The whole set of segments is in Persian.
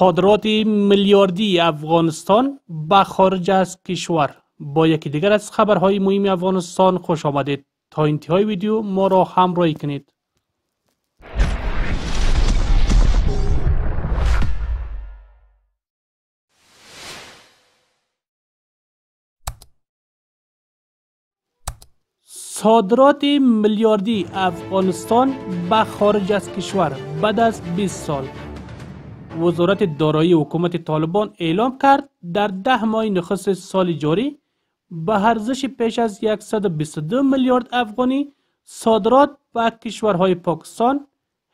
صادرات میلیاردی افغانستان به خارج از کشور با یکی دیگر از خبرهای مهم افغانستان خوش آمدید تا انتهای ویدیو ما را همراهی کنید صادرات میلیاردی افغانستان به خارج از کشور بعد از 20 سال وزارت دارایی حکومت طالبان اعلام کرد در ده ماه نخست سال جاری به ارزش پیش از 122 میلیارد افغانی صادرات به کشورهای پاکستان،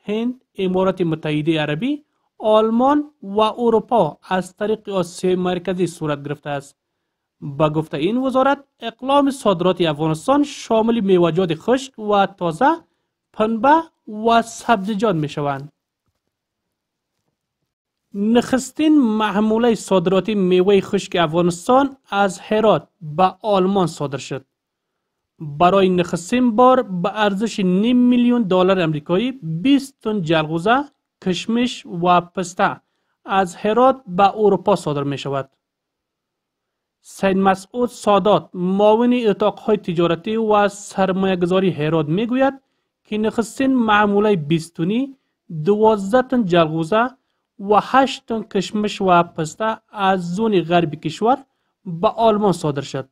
هند، امارات متحده عربی، آلمان و اروپا از طریق آسیای مرکزی صورت گرفته است. به گفته این وزارت اقلام صادرات افغانستان شامل میوجات خشک و تازه، پنبه و سبزیجات می شوند. نخستین محموله صادراتی میوه خشک افغانستان از هرات به آلمان صادر شد برای نخستین بار به ارزش نیم میلیون دلار امریکایی 20 تن جلغوزه، کشمش و پسته از هرات به اروپا صادر می شود. سید مسعود سادات معاون اتاقهای تجارتی و سرمایه گذاری هرات می گوید که نخستین معموله 20 تنی تن جلغوزه و هشت کشمش و پسته از زون غرب کشور به آلمان صادر شد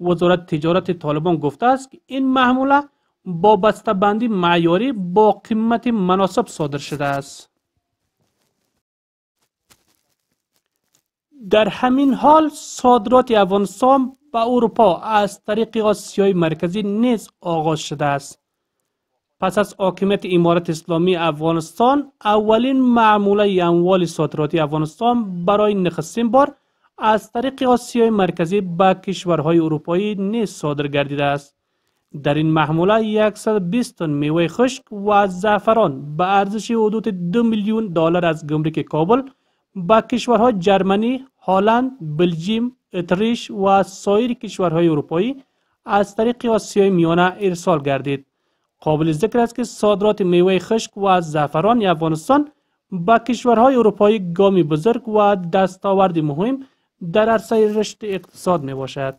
وزارت تجارت طالبان گفته است که این محموله با بسته بندی معیاری با قیمت مناسب صادر شده است در همین حال صادرات افغانستان به اروپا از طریق آسیای مرکزی نیز آغاز شده است پس از حاکمیت امارت اسلامی افغانستان اولین معموله اموال صادراتی افغانستان برای نخستین بار از طریق آسیای مرکزی به کشورهای اروپایی نیز صادر گردیده است در این محموله 120 تن میوه خشک و زعفران به ارزش حدود 2 میلیون دلار از گمرک کابل به کشورهای جرمنی، هلند، بلژیم، اتریش و سایر کشورهای اروپایی از طریق آسیای میانه ارسال گردید. قابل ذکر است که صادرات میوه خشک و زعفران افغانستان به کشورهای اروپایی گامی بزرگ و دستاورد مهم در عرصه رشد اقتصاد می باشد.